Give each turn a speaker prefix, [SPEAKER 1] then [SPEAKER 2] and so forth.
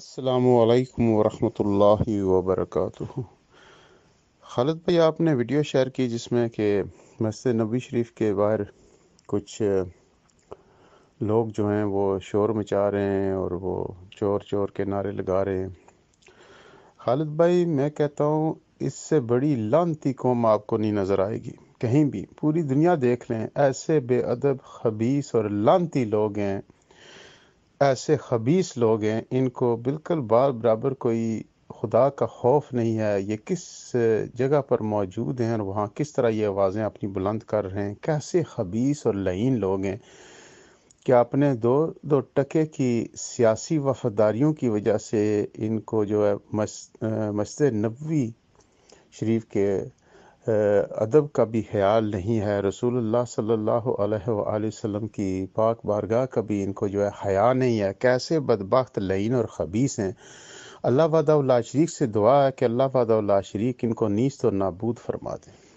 [SPEAKER 1] السلام علیکم ورحمۃ اللہ وبرکاتہ خالد بھائی آپ نے ویڈیو شیئر کی جس میں کہ مسجد نبی شریف کے باہر کچھ لوگ جو ہیں وہ شور مچا رہے ہیں اور وہ چور چور کے نعرے لگا رہے ہیں خالد بھائی میں کہتا ہوں اس سے بڑی لانتی قوم آپ کو نہیں نظر آئے گی کہیں بھی پوری دنیا دیکھ لیں ایسے بے ادب خبیص اور لانتی لوگ ہیں ایسے خبیص لوگ ہیں ان کو بالکل بار برابر کوئی خدا کا خوف نہیں ہے یہ کس جگہ پر موجود ہیں اور وہاں کس طرح یہ آوازیں اپنی بلند کر رہے ہیں کیسے خبیص اور لعین لوگ ہیں کہ اپنے دو دو ٹکے کی سیاسی وفاداریوں کی وجہ سے ان کو جو ہے مسجد نبوی شریف کے ادب کا بھی خیال نہیں ہے رسول اللہ صلی اللہ علیہ وآلہ وسلم کی پاک بارگاہ کا بھی ان کو جو ہے حیا نہیں ہے کیسے بدبخت لعین اور خبیص ہیں اللہ وعدہ اللہ شریک سے دعا ہے کہ اللہ وعدہ اللہ شریک ان کو نیست و نابود فرما دیں